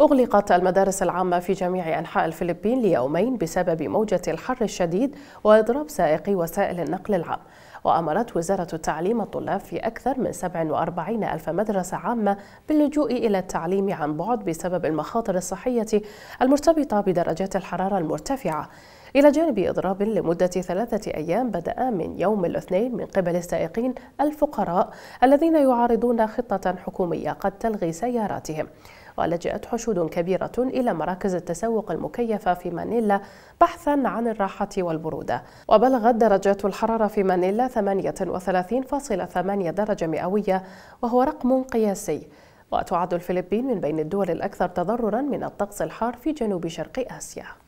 أغلقت المدارس العامة في جميع أنحاء الفلبين ليومين بسبب موجة الحر الشديد وإضراب سائقي وسائل النقل العام وأمرت وزارة التعليم الطلاب في أكثر من 47 ألف مدرسة عامة باللجوء إلى التعليم عن بعد بسبب المخاطر الصحية المرتبطة بدرجات الحرارة المرتفعة إلى جانب إضراب لمدة ثلاثة أيام بدأ من يوم الاثنين من قبل السائقين الفقراء الذين يعارضون خطة حكومية قد تلغي سياراتهم ولجأت حشود كبيرة إلى مراكز التسوق المكيفة في مانيلا بحثا عن الراحة والبرودة وبلغت درجات الحرارة في مانيلا 38.8 درجة مئوية وهو رقم قياسي وتعد الفلبين من بين الدول الأكثر تضررا من الطقس الحار في جنوب شرق آسيا